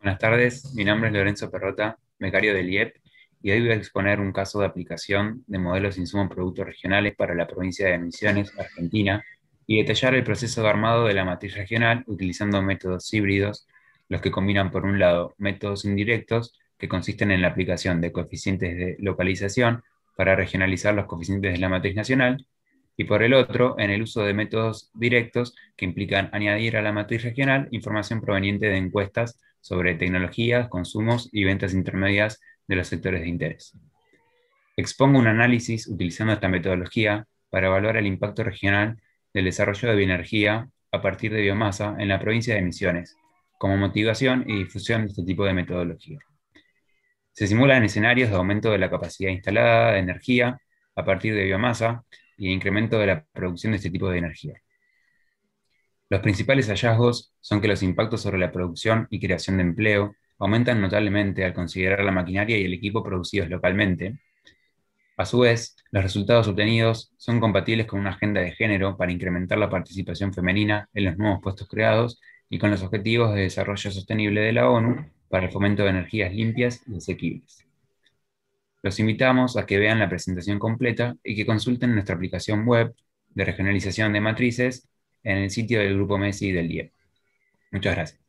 Buenas tardes, mi nombre es Lorenzo Perrota, mecario del IEP, y hoy voy a exponer un caso de aplicación de modelos de insumos productos regionales para la provincia de Misiones, Argentina, y detallar el proceso de armado de la matriz regional utilizando métodos híbridos, los que combinan por un lado métodos indirectos, que consisten en la aplicación de coeficientes de localización para regionalizar los coeficientes de la matriz nacional, y por el otro, en el uso de métodos directos que implican añadir a la matriz regional información proveniente de encuestas sobre tecnologías, consumos y ventas intermedias de los sectores de interés. Expongo un análisis utilizando esta metodología para evaluar el impacto regional del desarrollo de bioenergía a partir de biomasa en la provincia de Misiones, como motivación y difusión de este tipo de metodología. Se simulan escenarios de aumento de la capacidad instalada de energía a partir de biomasa y incremento de la producción de este tipo de energía. Los principales hallazgos son que los impactos sobre la producción y creación de empleo aumentan notablemente al considerar la maquinaria y el equipo producidos localmente. A su vez, los resultados obtenidos son compatibles con una agenda de género para incrementar la participación femenina en los nuevos puestos creados y con los objetivos de desarrollo sostenible de la ONU para el fomento de energías limpias y asequibles. Los invitamos a que vean la presentación completa y que consulten nuestra aplicación web de regionalización de matrices en el sitio del Grupo Messi del IE. Muchas gracias.